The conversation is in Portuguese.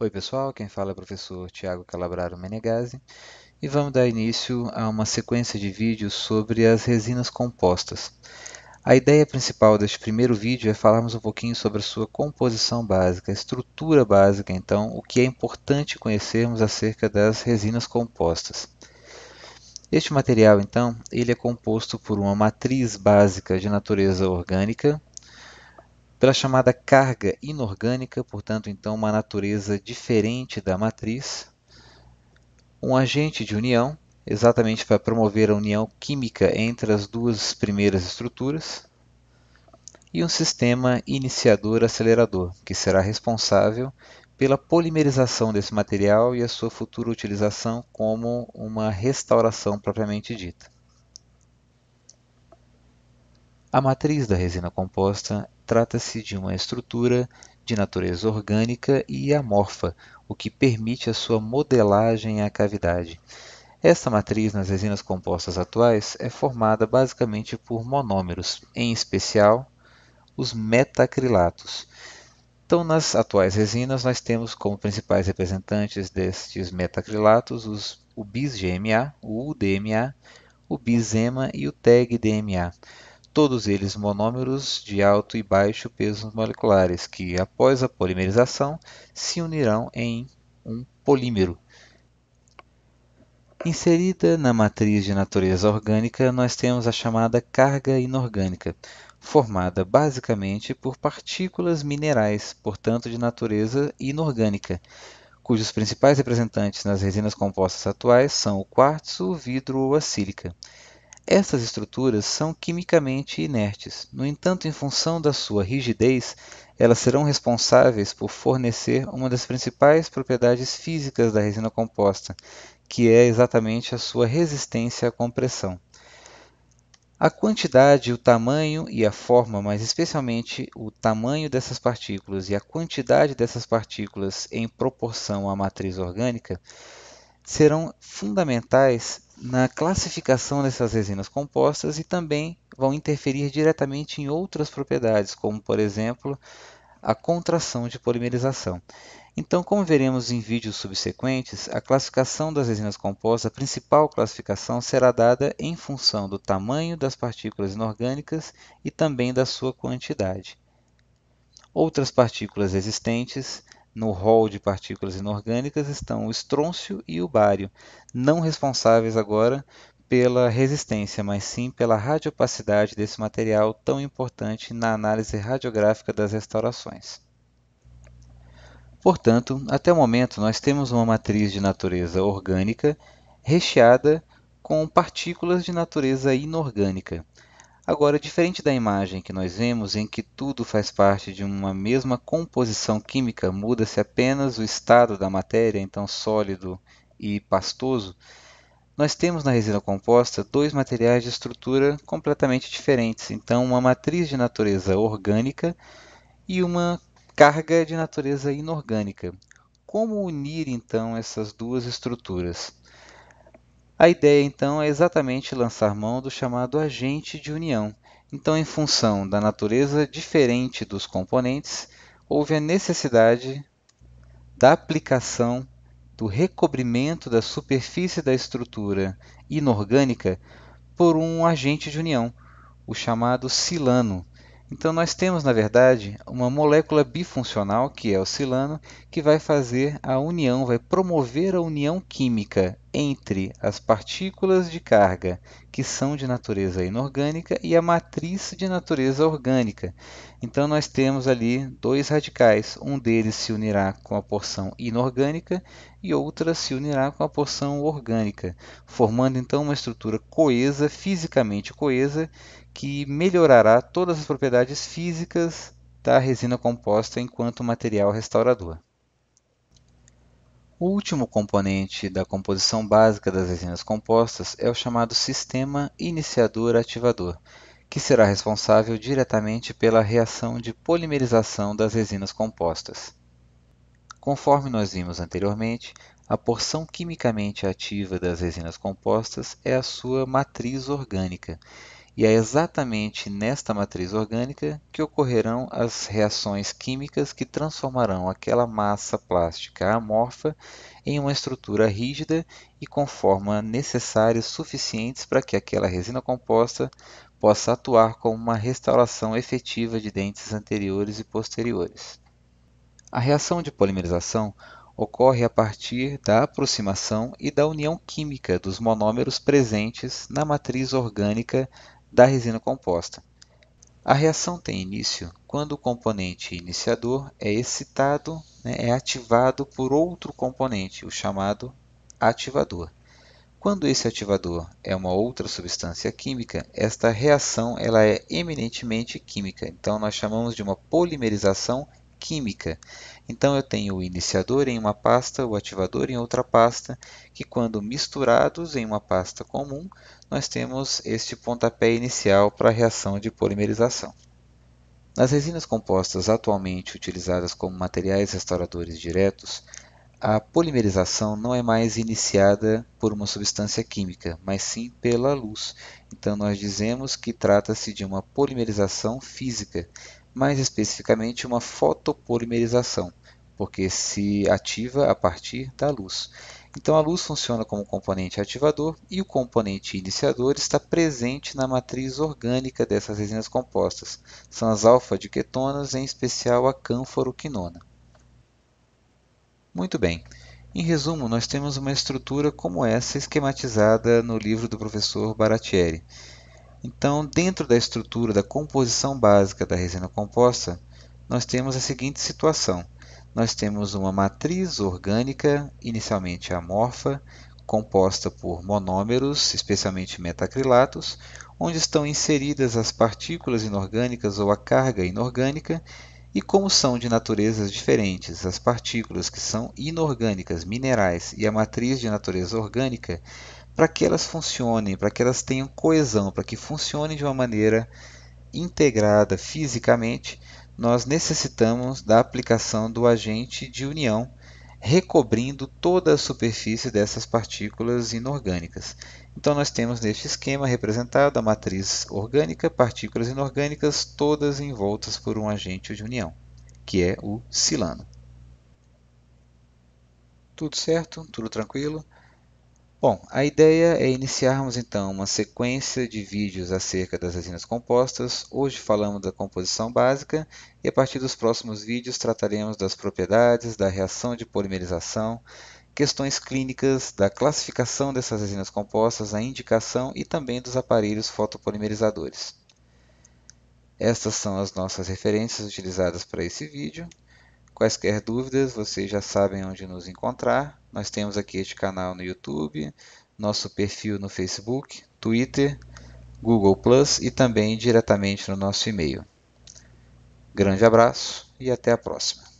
Oi pessoal, quem fala é o professor Tiago Calabraro Menegazzi e vamos dar início a uma sequência de vídeos sobre as resinas compostas. A ideia principal deste primeiro vídeo é falarmos um pouquinho sobre a sua composição básica, a estrutura básica, então, o que é importante conhecermos acerca das resinas compostas. Este material, então, ele é composto por uma matriz básica de natureza orgânica, pela chamada carga inorgânica, portanto, então, uma natureza diferente da matriz, um agente de união, exatamente para promover a união química entre as duas primeiras estruturas, e um sistema iniciador-acelerador, que será responsável pela polimerização desse material e a sua futura utilização como uma restauração propriamente dita. A matriz da resina composta trata-se de uma estrutura de natureza orgânica e amorfa, o que permite a sua modelagem à cavidade. Esta matriz nas resinas compostas atuais é formada basicamente por monômeros, em especial os metacrilatos. Então, nas atuais resinas, nós temos como principais representantes destes metacrilatos os, o bis-GMA, o UDMA, o bisema e o TEG-DMA todos eles monômeros de alto e baixo pesos moleculares, que após a polimerização se unirão em um polímero. Inserida na matriz de natureza orgânica, nós temos a chamada carga inorgânica, formada basicamente por partículas minerais, portanto de natureza inorgânica, cujos principais representantes nas resinas compostas atuais são o quartzo, o vidro ou a sílica. Estas estruturas são quimicamente inertes, no entanto, em função da sua rigidez, elas serão responsáveis por fornecer uma das principais propriedades físicas da resina composta, que é exatamente a sua resistência à compressão. A quantidade, o tamanho e a forma, mas especialmente o tamanho dessas partículas e a quantidade dessas partículas em proporção à matriz orgânica, serão fundamentais na classificação dessas resinas compostas e também vão interferir diretamente em outras propriedades, como por exemplo a contração de polimerização. Então, como veremos em vídeos subsequentes, a classificação das resinas compostas, a principal classificação, será dada em função do tamanho das partículas inorgânicas e também da sua quantidade. Outras partículas existentes no rol de partículas inorgânicas estão o estrôncio e o bário, não responsáveis agora pela resistência, mas sim pela radiopacidade desse material tão importante na análise radiográfica das restaurações. Portanto, até o momento nós temos uma matriz de natureza orgânica recheada com partículas de natureza inorgânica. Agora, diferente da imagem que nós vemos, em que tudo faz parte de uma mesma composição química, muda-se apenas o estado da matéria, então sólido e pastoso, nós temos na resina composta dois materiais de estrutura completamente diferentes. Então, uma matriz de natureza orgânica e uma carga de natureza inorgânica. Como unir então essas duas estruturas? A ideia, então, é exatamente lançar mão do chamado agente de união. Então, em função da natureza diferente dos componentes, houve a necessidade da aplicação do recobrimento da superfície da estrutura inorgânica por um agente de união, o chamado silano. Então, nós temos, na verdade, uma molécula bifuncional, que é o silano, que vai fazer a união, vai promover a união química entre as partículas de carga que são de natureza inorgânica e a matriz de natureza orgânica. Então, nós temos ali dois radicais, um deles se unirá com a porção inorgânica e outra se unirá com a porção orgânica, formando então uma estrutura coesa, fisicamente coesa, que melhorará todas as propriedades físicas da resina composta enquanto material restaurador. O último componente da composição básica das resinas compostas é o chamado sistema iniciador-ativador, que será responsável diretamente pela reação de polimerização das resinas compostas. Conforme nós vimos anteriormente, a porção quimicamente ativa das resinas compostas é a sua matriz orgânica, e é exatamente nesta matriz orgânica que ocorrerão as reações químicas que transformarão aquela massa plástica amorfa em uma estrutura rígida e com forma necessárias suficientes para que aquela resina composta possa atuar como uma restauração efetiva de dentes anteriores e posteriores. A reação de polimerização ocorre a partir da aproximação e da união química dos monômeros presentes na matriz orgânica da resina composta. A reação tem início quando o componente iniciador é excitado, né, é ativado por outro componente, o chamado ativador. Quando esse ativador é uma outra substância química, esta reação ela é eminentemente química. Então, nós chamamos de uma polimerização química. Então eu tenho o iniciador em uma pasta, o ativador em outra pasta, que quando misturados em uma pasta comum, nós temos este pontapé inicial para a reação de polimerização. Nas resinas compostas atualmente utilizadas como materiais restauradores diretos, a polimerização não é mais iniciada por uma substância química, mas sim pela luz. Então nós dizemos que trata-se de uma polimerização física, mais especificamente uma fotopolimerização, porque se ativa a partir da luz. Então a luz funciona como componente ativador e o componente iniciador está presente na matriz orgânica dessas resinas compostas. São as alfa-diquetonas, em especial a cânforoquinona. Muito bem. Em resumo, nós temos uma estrutura como essa esquematizada no livro do professor Baratieri. Então, dentro da estrutura da composição básica da resina composta, nós temos a seguinte situação. Nós temos uma matriz orgânica, inicialmente amorfa, composta por monômeros, especialmente metacrilatos, onde estão inseridas as partículas inorgânicas ou a carga inorgânica, e como são de naturezas diferentes, as partículas que são inorgânicas, minerais, e a matriz de natureza orgânica, para que elas funcionem, para que elas tenham coesão, para que funcionem de uma maneira integrada fisicamente, nós necessitamos da aplicação do agente de união, recobrindo toda a superfície dessas partículas inorgânicas. Então, nós temos neste esquema representado a matriz orgânica, partículas inorgânicas, todas envoltas por um agente de união, que é o silano. Tudo certo? Tudo tranquilo? Bom, a ideia é iniciarmos então uma sequência de vídeos acerca das resinas compostas. Hoje falamos da composição básica e a partir dos próximos vídeos trataremos das propriedades, da reação de polimerização, questões clínicas, da classificação dessas resinas compostas, a indicação e também dos aparelhos fotopolimerizadores. Estas são as nossas referências utilizadas para esse vídeo. Quaisquer dúvidas, vocês já sabem onde nos encontrar. Nós temos aqui este canal no YouTube, nosso perfil no Facebook, Twitter, Google Plus e também diretamente no nosso e-mail. Grande abraço e até a próxima.